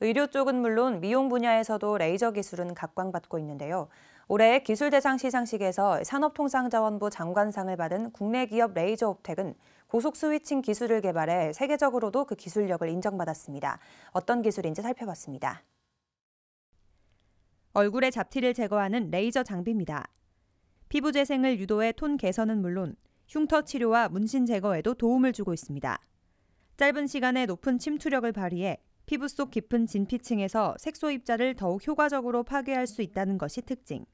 의료 쪽은 물론 미용 분야에서도 레이저 기술은 각광받고 있는데요. 올해 기술대상 시상식에서 산업통상자원부 장관상을 받은 국내 기업 레이저 옵텍은 고속 스위칭 기술을 개발해 세계적으로도 그 기술력을 인정받았습니다. 어떤 기술인지 살펴봤습니다. 얼굴의 잡티를 제거하는 레이저 장비입니다. 피부 재생을 유도해 톤 개선은 물론 흉터 치료와 문신 제거에도 도움을 주고 있습니다. 짧은 시간에 높은 침투력을 발휘해 피부 속 깊은 진피층에서 색소 입자를 더욱 효과적으로 파괴할 수 있다는 것이 특징.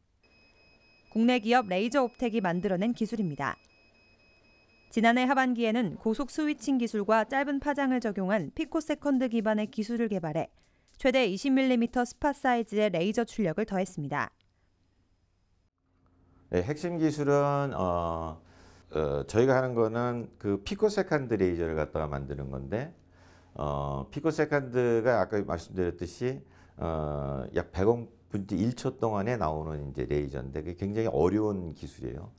국내 기업 레이저 옵텍이 만들어낸 기술입니다. 지난해 하반기에는 고속 스위칭 기술과 짧은 파장을 적용한 피코세컨드 기반의 기술을 개발해 최대 20mm 스팟 사이즈의 레이저 출력을 더했습니다. 네, 핵심 기술은 어, 어, 저희가 하는 거는 그 피코세컨드 레이저를 갖다가 만드는 건데 어, 피코세컨드가 아까 말씀드렸듯이 어, 약 100억 분지 1초 동안에 나오는 이제 레이저인데 그게 굉장히 어려운 기술이에요.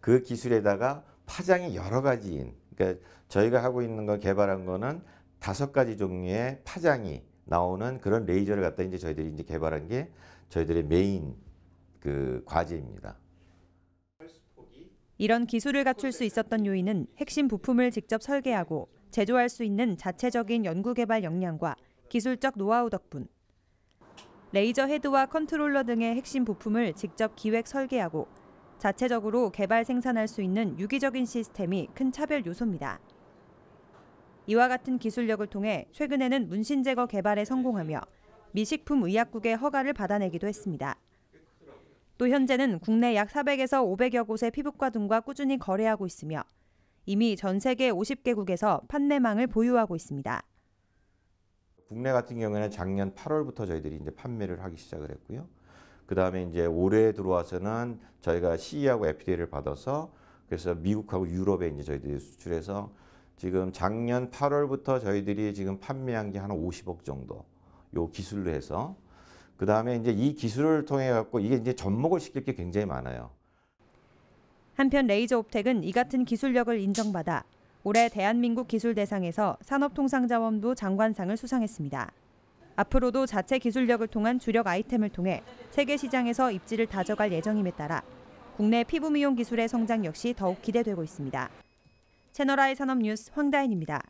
그 기술에다가 파장이 여러 가지인 그러니까 저희가 하고 있는 걸 개발한 거는 다섯 가지 종류의 파장이 나오는 그런 레이저를 갖다 이제 저희들이 이제 개발한 게 저희들의 메인 그 과제입니다. 이런 기술을 갖출 수 있었던 요인은 핵심 부품을 직접 설계하고 제조할 수 있는 자체적인 연구개발 역량과 기술적 노하우 덕분 레이저 헤드와 컨트롤러 등의 핵심 부품을 직접 기획 설계하고 자체적으로 개발 생산할 수 있는 유기적인 시스템이 큰 차별 요소입니다. 이와 같은 기술력을 통해 최근에는 문신 제거 개발에 성공하며 미식품 의약국의 허가를 받아내기도 했습니다. 또 현재는 국내 약 400에서 500여 곳의 피부과 등과 꾸준히 거래하고 있으며 이미 전 세계 50개국에서 판매망을 보유하고 있습니다. 국내 같은 경우에는 작년 8월부터 저희들이 이제 판매를 하기 시작을 했고요. 그 다음에 이제 올해 들어와서는 저희가 CE하고 FDA를 받아서 그래서 미국하고 유럽에 이제 저희들이 수출해서 지금 작년 8월부터 저희들이 지금 판매한 게한 50억 정도 요 기술로 해서 그 다음에 이제 이 기술을 통해 갖고 이게 이제 접목을 시킬 게 굉장히 많아요. 한편 레이저 옵텍은 이 같은 기술력을 인정받아 올해 대한민국 기술대상에서 산업통상자원부 장관상을 수상했습니다. 앞으로도 자체 기술력을 통한 주력 아이템을 통해 세계 시장에서 입지를 다져갈 예정임에 따라 국내 피부 미용 기술의 성장 역시 더욱 기대되고 있습니다. 채널I 산업뉴스 황다인입니다.